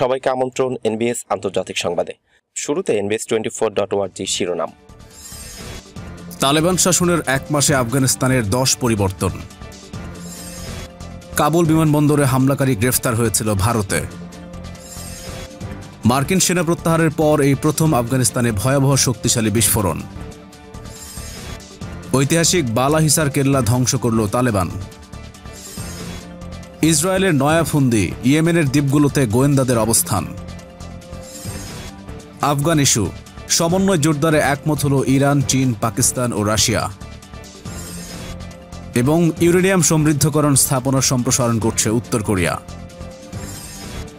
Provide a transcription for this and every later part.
সবাইকে আমন্ত্রণ এনবিএস আন্তর্জাতিক সংবাদে শুরুতে এনবিএস টোয়েন্টি ফোর ডট ওয়ার্জি শিরোনাম তালেবান শাসনের এক মাসে আফগানিস্তানের দশ পরিবর্তন কাবুল বিমানবন্দরে হামলাকারী গ্রেফতার হয়েছিল ভারতে মার্কিন সেনা প্রত্যাহারের পর এই প্রথম আফগানিস্তানে ভয়াবহ শক্তিশালী বিস্ফোরণ ঐতিহাসিক বালাহিসার কেল্লা ধ্বংস করল তালেবান ইসরায়েলের নয়া ফুন্দি ইয়েমেনের দ্বীপগুলোতে গোয়েন্দাদের অবস্থান আফগান ইস্যু সমন্বয় জোরদারে একমত হল ইরান চীন পাকিস্তান ও রাশিয়া এবং ইউরেনিয়াম সমৃদ্ধকরণ স্থাপনার সম্প্রসারণ করছে উত্তর কোরিয়া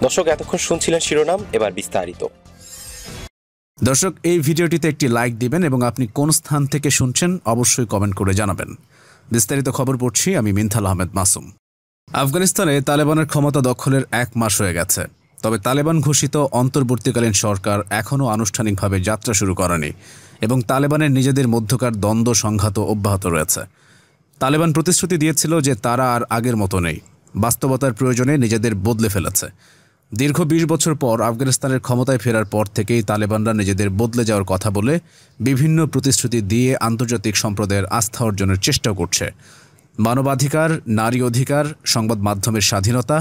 দর্শক এতক্ষণ শুনছিলেন শিরোনাম এবার বিস্তারিত দর্শক এই ভিডিওটিতে একটি লাইক দিবেন এবং আপনি কোন স্থান থেকে শুনছেন অবশ্যই কমেন্ট করে জানাবেন বিস্তারিত খবর পড়ছি আমি মিনথাল আহমেদ মাসুম আফগানিস্তানে তালেবানের ক্ষমতা দখলের এক মাস হয়ে গেছে তবে তালেবান ঘোষিত অন্তর্বর্তীকালীন সরকার এখনও আনুষ্ঠানিকভাবে যাত্রা শুরু করেনি এবং তালেবানের নিজেদের মধ্যকার দ্বন্দ্ব সংঘাত অব্যাহত রয়েছে তালেবান প্রতিশ্রুতি দিয়েছিল যে তারা আর আগের মতো নেই বাস্তবতার প্রয়োজনে নিজেদের বদলে ফেলেছে দীর্ঘ বিশ বছর পর আফগানিস্তানের ক্ষমতায় ফেরার পর থেকেই তালেবানরা নিজেদের বদলে যাওয়ার কথা বলে বিভিন্ন প্রতিশ্রুতি দিয়ে আন্তর্জাতিক সম্প্রদায়ের আস্থা অর্জনের চেষ্টা করছে মানবাধিকার নারী অধিকার সংবাদ মাধ্যমের স্বাধীনতা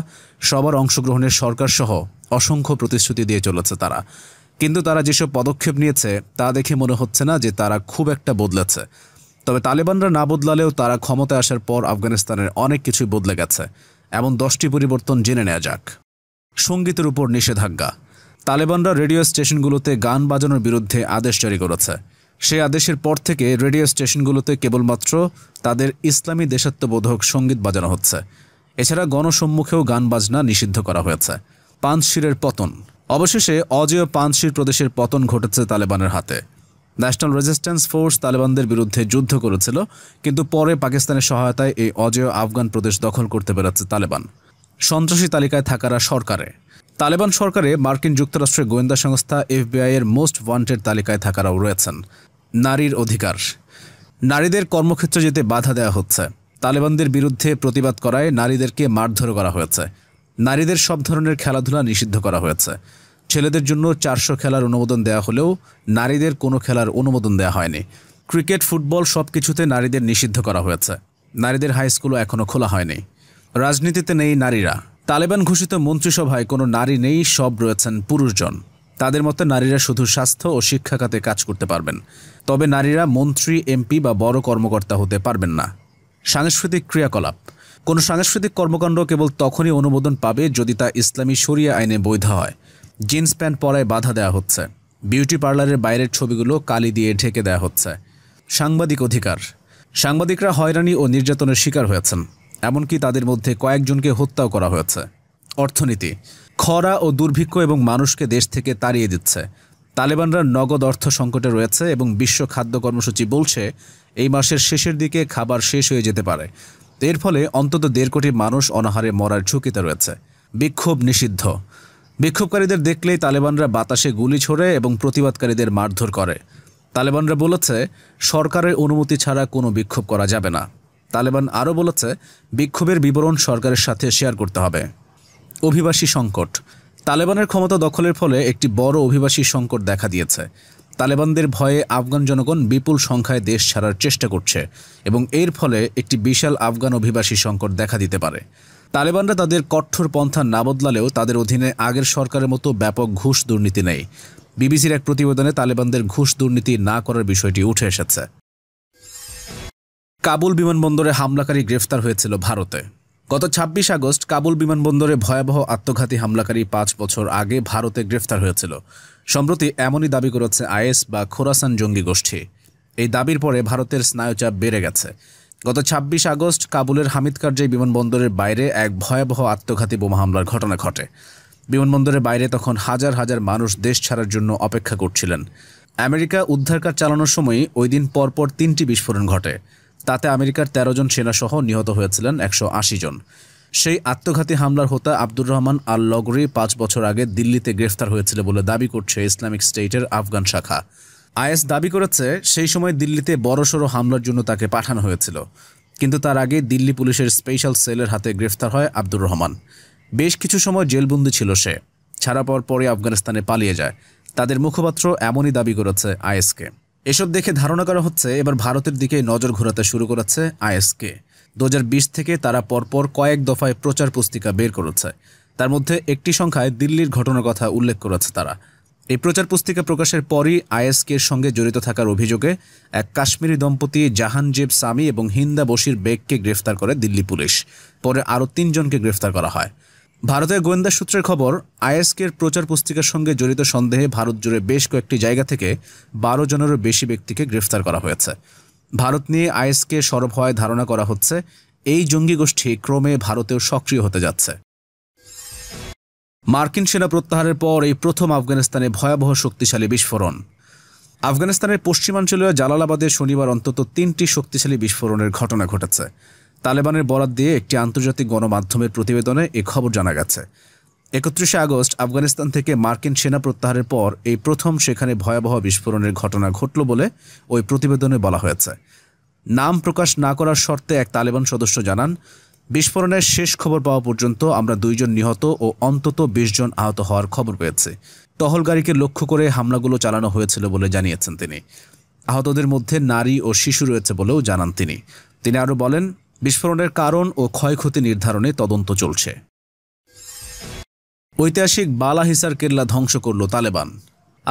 সবার অংশগ্রহণের সরকারসহ অসংখ্য প্রতিশ্রুতি দিয়ে চলেছে তারা কিন্তু তারা যেসব পদক্ষেপ নিয়েছে তা দেখে মনে হচ্ছে না যে তারা খুব একটা বদলেছে তবে তালেবানরা না বদলালেও তারা ক্ষমতায় আসার পর আফগানিস্তানের অনেক কিছুই বদলে গেছে এমন দশটি পরিবর্তন জেনে নেওয়া যাক সঙ্গীতের উপর নিষেধাজ্ঞা তালেবানরা রেডিও স্টেশনগুলোতে গান বাজানোর বিরুদ্ধে আদেশ জারি করেছে সে আদেশের পর থেকে রেডিও স্টেশনগুলোতে কেবলমাত্র তাদের ইসলামী দেশাত্মবোধক সঙ্গীত বাজানো হচ্ছে এছাড়া গণসম্মুখেও গান বাজনা নিষিদ্ধ করা হয়েছে পানশিরের পতন অবশেষে অজেয় পানশির প্রদেশের পতন ঘটেছে তালেবানের হাতে ন্যাশনাল রেজিস্ট্যান্স ফোর্স তালেবানদের বিরুদ্ধে যুদ্ধ করেছিল কিন্তু পরে পাকিস্তানের সহায়তায় এই অজেয় আফগান প্রদেশ দখল করতে পেরেছে তালেবান সন্ত্রাসী তালিকায় থাকারা সরকারে তালেবান সরকারে মার্কিন যুক্তরাষ্ট্রের গোয়েন্দা সংস্থা এফবিআই এর মোস্ট ওয়ান্টেড তালিকায় থাকারাও রয়েছেন নারীর অধিকার নারীদের কর্মক্ষেত্রে যেতে বাধা দেওয়া হচ্ছে তালেবানদের বিরুদ্ধে প্রতিবাদ করায় নারীদেরকে মারধর করা হয়েছে নারীদের সব ধরনের খেলাধুলা নিষিদ্ধ করা হয়েছে ছেলেদের জন্য চারশো খেলার অনুমোদন দেওয়া হলেও নারীদের কোনো খেলার অনুমোদন দেওয়া হয়নি ক্রিকেট ফুটবল সব কিছুতে নারীদের নিষিদ্ধ করা হয়েছে নারীদের হাই স্কুলও এখনও খোলা হয়নি রাজনীতিতে নেই নারীরা তালেবান ঘোষিত মন্ত্রিসভায় কোনো নারী নেই সব রয়েছেন পুরুষজন তাদের মতে নারীরা শুধু স্বাস্থ্য ও শিক্ষা খাতে কাজ করতে পারবেন তবে নারীরা মন্ত্রী এমপি বা বড় কর্মকর্তা হতে পারবেন না সাংস্কৃতিক ক্রিয়াকলাপ কোনো সাংস্কৃতিক কর্মকাণ্ড কেবল তখনই অনুমোদন পাবে যদি তা ইসলামী সরিয়া আইনে বৈধ হয় জিন্স প্যান্ট পরায় বাধা দেওয়া হচ্ছে বিউটি পার্লারের বাইরের ছবিগুলো কালি দিয়ে ঢেকে দেওয়া হচ্ছে সাংবাদিক অধিকার সাংবাদিকরা হয়রানি ও নির্যাতনের শিকার হয়েছেন এমনকি তাদের মধ্যে কয়েকজনকে হত্যাও করা হয়েছে অর্থনীতি খরা ও দুর্ভিক্ষ এবং মানুষকে দেশ থেকে তাড়িয়ে দিচ্ছে তালেবানরা নগদ অর্থ সংকটে রয়েছে এবং বিশ্ব খাদ্য কর্মসূচি বলছে এই মাসের শেষের দিকে খাবার শেষ হয়ে যেতে পারে এর ফলে অন্তত দেড় কোটি মানুষ অনাহারে মরার ঝুঁকিতে রয়েছে বিক্ষোভ নিষিদ্ধ বিক্ষোভকারীদের দেখলেই তালেবানরা বাতাসে গুলি ছোড়ে এবং প্রতিবাদকারীদের মারধর করে তালেবানরা বলেছে সরকারের অনুমতি ছাড়া কোনো বিক্ষোভ করা যাবে না তালেবান আরও বলেছে বিক্ষোভের বিবরণ সরকারের সাথে শেয়ার করতে হবে অভিবাসী সংকট তালেবানের ক্ষমতা দখলের ফলে একটি বড় অভিবাসী সংকট দেখা দিয়েছে তালেবানদের ভয়ে আফগান জনগণ বিপুল সংখ্যায় দেশ ছাড়ার চেষ্টা করছে এবং এর ফলে একটি বিশাল আফগান অভিবাসী সংকট দেখা দিতে পারে তালেবানরা তাদের কঠোর পন্থা না বদলালেও তাদের অধীনে আগের সরকারের মতো ব্যাপক ঘুষ দুর্নীতি নেই বিবিসির এক প্রতিবেদনে তালেবানদের ঘুষ দুর্নীতি না করার বিষয়টি উঠে এসেছে কাবুল বিমানবন্দরে হামলাকারী গ্রেফতার হয়েছিল ভারতে গত ২৬ আগস্ট কাবুল বিমানবন্দরে ভয়াবহ আত্মঘাতী হামলাকারী পাঁচ বছর আগে ভারতে গ্রেফতার হয়েছিল সম্প্রতি এমনই দাবি করেছে আইএস বা খোরাসান জঙ্গি গোষ্ঠী এই দাবির পরে ভারতের স্নায়ুচাপ বেড়ে গেছে গত ২৬ আগস্ট কাবুলের হামিদ বিমানবন্দরের বাইরে এক ভয়াবহ আত্মঘাতী বোমা হামলার ঘটনা ঘটে বিমানবন্দরের বাইরে তখন হাজার হাজার মানুষ দেশ ছাড়ার জন্য অপেক্ষা করছিলেন আমেরিকা উদ্ধার কাজ চালানোর সময়ই ওই দিন পরপর তিনটি বিস্ফোরণ ঘটে তাতে আমেরিকার ১৩ জন সেনাসহ নিহত হয়েছিলেন একশো জন সেই আত্মঘাতী হামলার হোতা আব্দুর রহমান আল লগরি পাঁচ বছর আগে দিল্লিতে গ্রেফতার হয়েছিল বলে দাবি করছে ইসলামিক স্টেটের আফগান শাখা আইএস দাবি করেছে সেই সময় দিল্লিতে বড়সড় হামলার জন্য তাকে পাঠানো হয়েছিল কিন্তু তার আগে দিল্লি পুলিশের স্পেশাল সেলের হাতে গ্রেফতার হয় আব্দুর রহমান বেশ কিছু সময় জেলবন্দি ছিল সে ছাড়া পর পরে আফগানিস্তানে পালিয়ে যায় তাদের মুখপাত্র এমনই দাবি করেছে আইএসকে এসব দেখে ধারণা করা হচ্ছে এবার ভারতের দিকে নজর ঘোরাতে শুরু করেছে আইএসকে দু থেকে তারা পরপর কয়েক দফায় প্রচার পুস্তিকা বের করেছে তার মধ্যে একটি সংখ্যায় দিল্লির ঘটনার কথা উল্লেখ করেছে তারা এই প্রচার পুস্তিকা প্রকাশের পরই আইএসকের সঙ্গে জড়িত থাকার অভিযোগে এক কাশ্মীরি দম্পতি জাহানজেব সামি এবং হিন্দা বসির বেগকে গ্রেফতার করে দিল্লি পুলিশ পরে আরও তিনজনকে গ্রেফতার করা হয় ভারতের গোয়েন্দা সূত্রের খবর আইএসকের প্রচার পুস্তিকার সঙ্গে জড়িত সন্দেহে ভারত জুড়ে বেশ কয়েকটি জায়গা থেকে বারো জনেরও বেশি ব্যক্তিকে গ্রেফতার করা হয়েছে ভারত নিয়ে আইএসকে সরব হওয়ায় ধারণা করা হচ্ছে এই জঙ্গি গোষ্ঠী ক্রমে ভারতেও সক্রিয় হতে যাচ্ছে মার্কিন সেনা প্রত্যাহারের পর এই প্রথম আফগানিস্তানে ভয়াবহ শক্তিশালী বিস্ফোরণ আফগানিস্তানের পশ্চিমাঞ্চলীয় জালালাবাদে শনিবার অন্তত তিনটি শক্তিশালী বিস্ফোরণের ঘটনা ঘটেছে তালেবানের বরাত দিয়ে একটি আন্তর্জাতিক গণমাধ্যমের প্রতিবেদনে এ খবর জানা গেছে একত্রিশে আগস্ট আফগানিস্তান থেকে মার্কিন সেনা প্রত্যাহারের পর এই প্রথম সেখানে ভয়াবহ বিস্ফোরণের ঘটনা ঘটল বলে ওই প্রতিবেদনে বলা হয়েছে নাম প্রকাশ না করার শর্তে এক তালেবান সদস্য জানান বিস্ফোরণের শেষ খবর পাওয়া পর্যন্ত আমরা দুইজন নিহত ও অন্তত বিশ জন আহত হওয়ার খবর পেয়েছে টহলগাড়িকে লক্ষ্য করে হামলাগুলো চালানো হয়েছিল বলে জানিয়েছেন তিনি আহতদের মধ্যে নারী ও শিশু রয়েছে বলেও জানান তিনি তিনি আরও বলেন বিস্ফোরণের কারণ ও ক্ষয়ক্ষতি নির্ধারণে তদন্ত চলছে ঐতিহাসিক বালাহিসার কেল্লা ধ্বংস করল তালেবান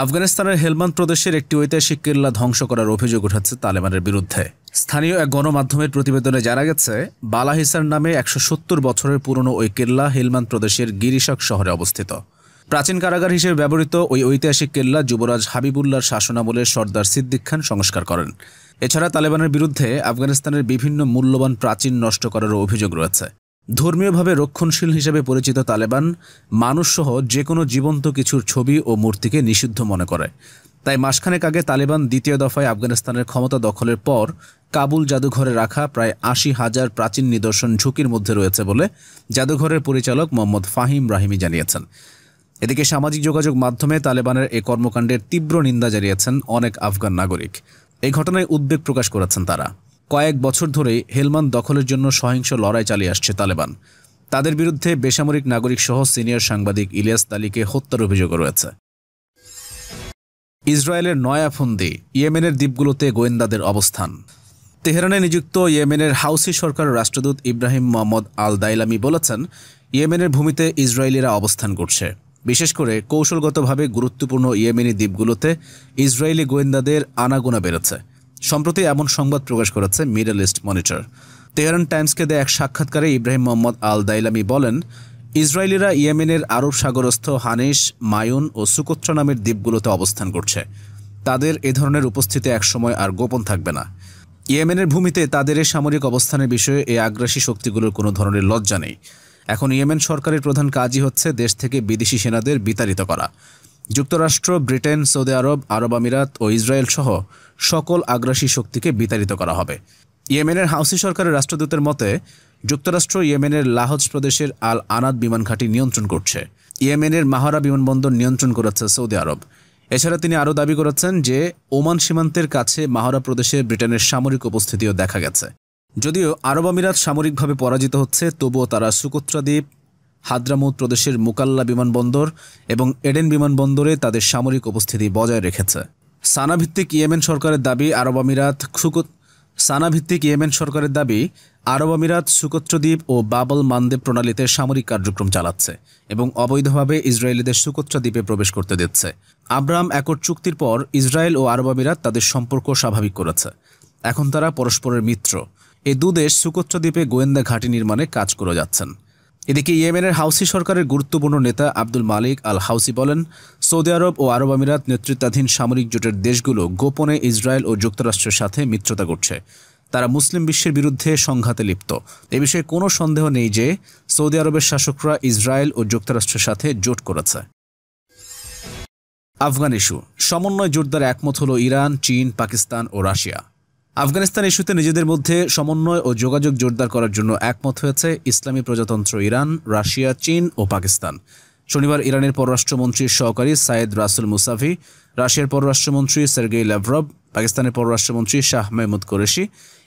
আফগানিস্তানের হেলমান্দ প্রদেশের একটি ঐতিহাসিক কেল্লা ধ্বংস করার অভিযোগ উঠাচ্ছে তালেবানের বিরুদ্ধে স্থানীয় এক গণমাধ্যমের প্রতিবেদনে জানা গেছে বালাহিসার নামে একশো বছরের পুরনো ওই কেল্লা হেলমান প্রদেশের গিরিশক শহরে অবস্থিত প্রাচীন কারাগার হিসেবে ব্যবহৃত ওই ঐতিহাসিক কেল্লা যুবরাজ হাবিবুল্লার শাসনামলে সর্দার সিদ্দিক খান সংস্কার করেন এছাড়া তালেবানের বিরুদ্ধে আফগানিস্তানের বিভিন্ন মূল্যবান প্রাচীন নষ্ট করারও অভিযোগ রয়েছে ধর্মীয়ভাবে রক্ষণশীল হিসেবে পরিচিত তালেবান মানুষসহ যে কোনো জীবন্ত কিছুর ছবি ও মূর্তিকে নিষিদ্ধ মনে করে তাই মাসখানেক আগে তালেবান দ্বিতীয় দফায় আফগানিস্তানের ক্ষমতা দখলের পর কাবুল জাদুঘরে রাখা প্রায় আশি হাজার প্রাচীন নিদর্শন ঝুঁকির মধ্যে রয়েছে বলে জাদুঘরের পরিচালক মোহাম্মদ ফাহিম রাহিমি জানিয়েছেন এদিকে সামাজিক যোগাযোগ মাধ্যমে তালেবানের এ কর্মকাণ্ডের তীব্র নিন্দা জানিয়েছেন অনেক আফগান নাগরিক এই ঘটনায় উদ্বেগ প্রকাশ করেছেন তারা কয়েক বছর ধরে হেলমান দখলের জন্য সহিংস লড়াই চালিয়ে আসছে তালেবান তাদের বিরুদ্ধে বেসামরিক নাগরিক সহ সিনিয়র সাংবাদিক ইলিয়াস তালিকে হত্যার অভিযোগ রয়েছে ইসরায়েলের নয়া ফন্দি ইয়েমেনের দ্বীপগুলোতে গোয়েন্দাদের অবস্থান তেহরানে নিযুক্ত ইয়েমেনের হাউসি সরকার রাষ্ট্রদূত ইব্রাহিম মোহাম্মদ আল দাইলামি বলেছেন ইয়েমেনের ভূমিতে ইসরায়েলিরা অবস্থান করছে বিশেষ করে কৌশলগতভাবে গুরুত্বপূর্ণ ইয়েমেনি দ্বীপগুলোতে ইসরায়েলি গোয়েন্দাদের আনাগোনা বেড়েছে সম্প্রতি এমন সংবাদ প্রকাশ করেছে মিডল ইস্ট মনিটর তেহরান টাইমসকে দেয় এক সাক্ষাৎকারে ইব্রাহিম মোহাম্মদ আল দাইলামি বলেন ইসরায়েলিরা ইয়েমেনের আরব সাগরস্থ হানিস মায়ুন ও সুকোত্রা নামের দ্বীপগুলোতে অবস্থান করছে তাদের এ ধরনের উপস্থিতি একসময় আর গোপন থাকবে না ইয়েমেনের ভূমিতে তাদের সামরিক অবস্থানের বিষয়ে এই আগ্রাসী শক্তিগুলোর কোনো ধরনের লজ্জা নেই এখন ইয়েমেন সরকারের প্রধান কাজই হচ্ছে দেশ থেকে বিদেশি সেনাদের বিতাড়িত করা যুক্তরাষ্ট্র ব্রিটেন সৌদি আরব আরব আমিরাত ও ইসরায়েল সহ সকল আগ্রাসী শক্তিকে বিতাড়িত করা হবে ইয়েমেনের হাউসি সরকারের রাষ্ট্রদূতের মতে যুক্তরাষ্ট্র ইয়েমেনের লাহজ প্রদেশের আল আনাদ বিমান ঘাঁটি নিয়ন্ত্রণ করছে ইয়েমেনের মাহারা বিমানবন্দর নিয়ন্ত্রণ করেছে সৌদি আরব এছাড়া তিনি আরও দাবি করেছেন যে ওমান সীমান্তের কাছে মাহারা প্রদেশে ব্রিটেনের সামরিক উপস্থিতিও দেখা গেছে যদিও আরব আমিরাত সামরিকভাবে পরাজিত হচ্ছে তবুও তারা সুকোত্রা দ্বীপ হাদ্রামুদ প্রদেশের মুকাল্লা বিমানবন্দর এবং এডেন বিমানবন্দরে তাদের সামরিক উপস্থিতি বজায় রেখেছে সানাভিত্তিক ইয়েমেন সরকারের দাবি আরব আমিরাত সুকোত সানাভিত্তিক ইয়েমেন সরকারের দাবি আরব আমিরাত সুকোত্র দ্বীপ ও বাবল মানদেব প্রণালীতে সামরিক কার্যক্রম চালাচ্ছে এবং অবৈধভাবে ইসরায়েলিদের সুকোত্রা দ্বীপে প্রবেশ করতে দিচ্ছে আব্রাহাম একট চুক্তির পর ইসরায়েল ও আরব আমিরাত তাদের সম্পর্ক স্বাভাবিক করেছে এখন তারা পরস্পরের মিত্র এই দুদেশ সুকোচ্চ দ্বীপে গোয়েন্দা ঘাঁটি নির্মাণে কাজ করে যাচ্ছেন এদিকে ইয়েমেনের হাউসি সরকারের গুরুত্বপূর্ণ নেতা আব্দুল মালিক আল হাউসি বলেন সৌদি আরব ও আরব আমিরাত নেতৃত্বাধীন সামরিক জোটের দেশগুলো গোপনে ইসরায়েল ও যুক্তরাষ্ট্রের সাথে মিত্রতা করছে তারা মুসলিম বিশ্বের বিরুদ্ধে সংঘাতে লিপ্ত এ বিষয়ে কোনো সন্দেহ নেই যে সৌদি আরবের শাসকরা ইসরায়েল ও যুক্তরাষ্ট্রের সাথে জোট করেছে আফগান ইস্যু সমন্বয় জোরদার একমত হল ইরান চীন পাকিস্তান ও রাশিয়া আফগানিস্তান ইস্যুতে নিজেদের মধ্যে সমন্বয় ও যোগাযোগ জোরদার করার জন্য একমত হয়েছে ইসলামী প্রজাতন্ত্র ইরান রাশিয়া চীন ও পাকিস্তান শনিবার ইরানের পররাষ্ট্রমন্ত্রীর সহকারী সাইদ রাসুল মুসাফি রাশিয়ার পররাষ্ট্রমন্ত্রী সের্গেই ল্যাভরব পাকিস্তানের পররাষ্ট্রমন্ত্রী শাহ মেহমুদ কোরেশি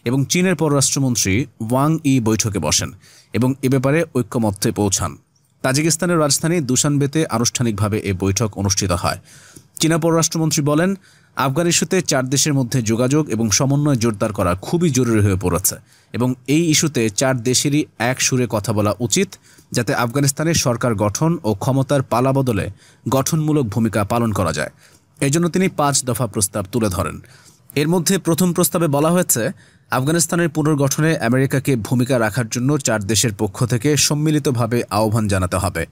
এবং চীনের পররাষ্ট্রমন্ত্রী ওয়াং ই বৈঠকে বসেন এবং এ ব্যাপারে ঐক্যমত্যে পৌঁছান তাজিকিস্তানের রাজধানী দুশানবেতে আনুষ্ঠানিকভাবে এ বৈঠক অনুষ্ঠিত হয় চীনা পররাষ্ট্রমন্ত্রী বলেন আফগান ইস্যুতে চার দেশের মধ্যে যোগাযোগ এবং সমন্বয় জোরদার করা খুবই জরুরি হয়ে পড়েছে এবং এই ইস্যুতে চার দেশেরই এক সুরে কথা বলা উচিত যাতে আফগানিস্তানের সরকার গঠন ও ক্ষমতার পালা বদলে গঠনমূলক ভূমিকা পালন করা যায় এজন্য তিনি পাঁচ দফা প্রস্তাব তুলে ধরেন এর মধ্যে প্রথম প্রস্তাবে বলা হয়েছে আফগানিস্তানের পুনর্গঠনে আমেরিকাকে ভূমিকা রাখার জন্য চার দেশের পক্ষ থেকে সম্মিলিতভাবে আহ্বান জানাতে হবে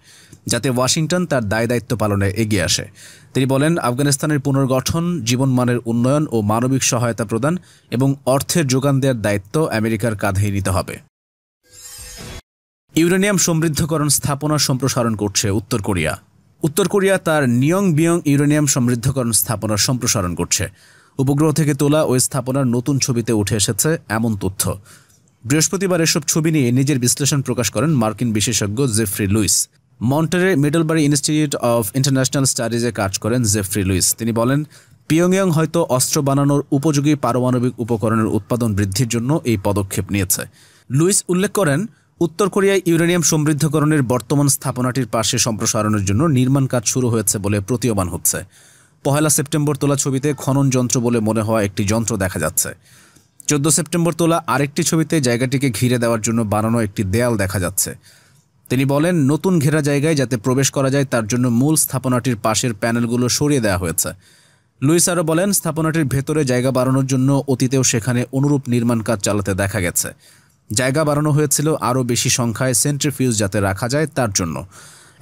যাতে ওয়াশিংটন তার দায় দায়িত্ব পালনে এগিয়ে আসে তিনি বলেন আফগানিস্তানের পুনর্গঠন জীবনমানের উন্নয়ন ও মানবিক সহায়তা প্রদান এবং অর্থের যোগান দেওয়ার দায়িত্ব আমেরিকার কাঁধেই নিতে হবে ইউরেনিয়াম সমৃদ্ধকরণ স্থাপনা সম্প্রসারণ করছে উত্তর কোরিয়া উত্তর কোরিয়া তার নিয়ং বিয়ং ইউরেনিয়াম সমৃদ্ধকরণ স্থাপনা সম্প্রসারণ করছে উপগ্রহ থেকে তোলা ও স্থাপনার নতুন ছবিতে উঠে এসেছে এমন তথ্য বৃহস্পতিবার এসব ছবি নিয়ে নিজের বিশ্লেষণ প্রকাশ করেন মার্কিন বিশেষজ্ঞ Jeffrey Lewis Monterey Middlebury Institute of International স্টাডিজে কাজ করেন জেফ্রি লুইস তিনি বলেন পিয়ংয়ং হয়তো অস্ত্র বানানোর উপযোগী পারমাণবিক উপকরণের উৎপাদন বৃদ্ধির জন্য এই পদক্ষেপ নিয়েছে লুইস উল্লেখ করেন উত্তর কোরিয়ায় ইউরেনিয়াম সমৃদ্ধকরণের বর্তমান স্থাপনাটির পাশে সম্প্রসারণের জন্য নির্মাণ কাজ শুরু হয়েছে বলে প্রতীয়মান হচ্ছে পহেলা সেপ্টেম্বর তোলা ছবিতে খনন যন্ত্র বলে মনে হওয়া একটি যন্ত্র দেখা যাচ্ছে চোদ্দ সেপ্টেম্বর তোলা আরেকটি ছবিতে জায়গাটিকে ঘিরে দেওয়ার জন্য বানানো একটি দেয়াল দেখা যাচ্ছে তিনি বলেন নতুন ঘেরা জায়গায় যাতে প্রবেশ করা যায় তার জন্য মূল স্থাপনাটির পাশের প্যানেলগুলো সরিয়ে দেওয়া হয়েছে লুইস আরও বলেন স্থাপনাটির ভেতরে জায়গা বাড়ানোর জন্য অতীতেও সেখানে অনুরূপ নির্মাণ কাজ চালাতে দেখা গেছে জায়গা বাড়ানো হয়েছিল আরও বেশি সংখ্যায় সেন্ট্রিফিউজ যাতে রাখা যায় তার জন্য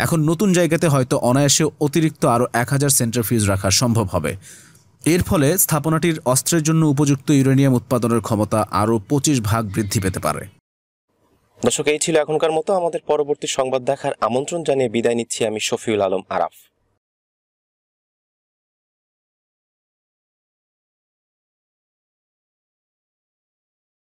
এখন নতুন জায়গাতে হয়তো অনায়াসে অতিরিক্ত আরও এক হাজার সেন্টার ফিউজ রাখা সম্ভব হবে এর ফলে স্থাপনাটির অস্ত্রের জন্য উপযুক্ত ইউরেনিয়াম উৎপাদনের ক্ষমতা আরও পঁচিশ ভাগ বৃদ্ধি পেতে পারে দর্শক এই ছিল এখনকার মতো আমাদের পরবর্তী সংবাদ দেখার আমন্ত্রণ জানিয়ে বিদায় নিচ্ছি আমি শফিউল আলম আরাফ